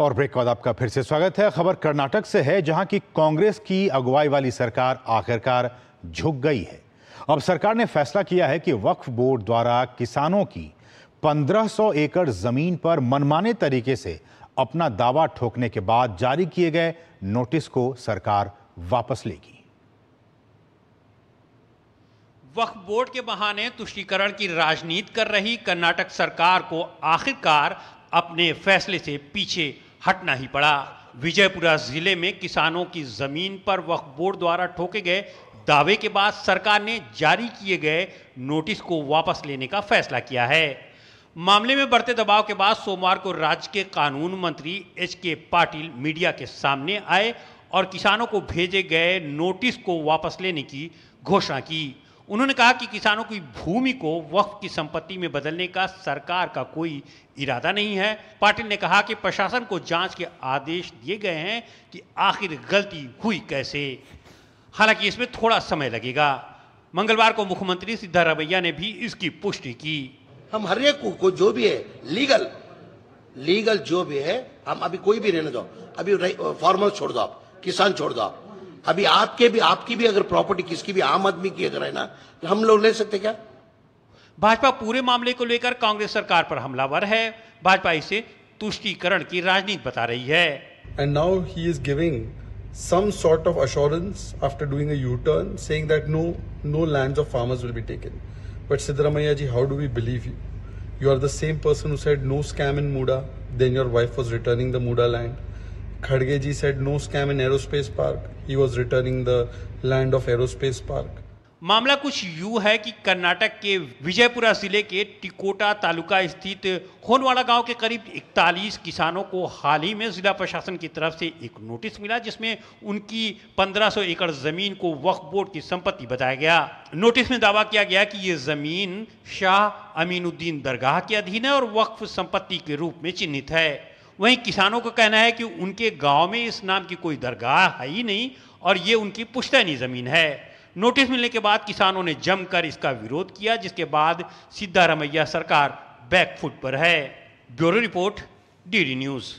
और ब्रेक बाद आपका फिर से स्वागत है खबर कर्नाटक से है जहां की कांग्रेस की अगुवाई वाली सरकार आखिरकार झुक गई है अब सरकार ने फैसला किया है कि वक्फ बोर्ड द्वारा किसानों की 1500 एकड़ जमीन पर मनमाने तरीके से अपना दावा ठोकने के बाद जारी किए गए नोटिस को सरकार वापस लेगी वक्फ बोर्ड के बहाने तुष्टिकरण की राजनीति कर रही कर्नाटक सरकार को आखिरकार अपने फैसले से पीछे हटना ही पड़ा विजयपुरा जिले में किसानों की जमीन पर वक्फ बोर्ड द्वारा ठोके गए दावे के बाद सरकार ने जारी किए गए नोटिस को वापस लेने का फैसला किया है मामले में बढ़ते दबाव के बाद सोमवार को राज्य के कानून मंत्री एच के पाटिल मीडिया के सामने आए और किसानों को भेजे गए नोटिस को वापस लेने की घोषणा की उन्होंने कहा कि किसानों की भूमि को वक्फ की संपत्ति में बदलने का सरकार का कोई इरादा नहीं है पाटिल ने कहा कि प्रशासन को जांच के आदेश दिए गए हैं कि आखिर गलती हुई कैसे हालांकि इसमें थोड़ा समय लगेगा मंगलवार को मुख्यमंत्री सिद्धारमैया ने भी इसकी पुष्टि की हम हर एक को, जो भी है लीगल लीगल जो भी है हम अभी कोई भी रहने दो अभी फॉर्मल छोड़ दो आप किसान छोड़ दो आप अभी आपके भी आपकी भी अगर प्रॉपर्टी किसकी भी आम आदमी की अगर है ना तो हम लोग ले सकते क्या भाजपा पूरे मामले को लेकर कांग्रेस सरकार पर हमलावर है भाजपा इसे तुष्टीकरण की राजनीति बता रही है and now he is giving some sort of assurance after doing a U turn saying that no no lands of farmers will be taken but Siddaramaiah ji how do we believe you you are the same person who said no scam in MUDA then your wife was returning the MUDA land Khadge ji said no scam in aerospace park. He was returning the land of aerospace park. मामला कुछ you है कि कर्नाटक के विजयपुरा जिले के टिकोटा तालुका स्थित होनवाड़ा गांव के करीब 41 किसानों को हाल ही में जिला प्रशासन की तरफ से एक नोटिस मिला जिसमें उनकी 1500 एकड़ जमीन को वक्फ बोर्ड की संपत्ति बताया गया नोटिस में दावा किया गया कि ये जमीन शाह अमीनुद्दीन दरगाह के अधीन है और वक्फ संपत्ति के रूप में चिन्हित है वहीं किसानों का कहना है कि उनके गांव में इस नाम की कोई दरगाह है ही नहीं और ये उनकी पुश्तैनी ज़मीन है नोटिस मिलने के बाद किसानों ने जमकर इसका विरोध किया जिसके बाद सिद्धारमैया सरकार बैकफुट पर है ब्यूरो रिपोर्ट डीडी न्यूज़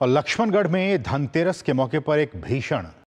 और लक्ष्मणगढ़ में धनतेरस के मौके पर एक भीषण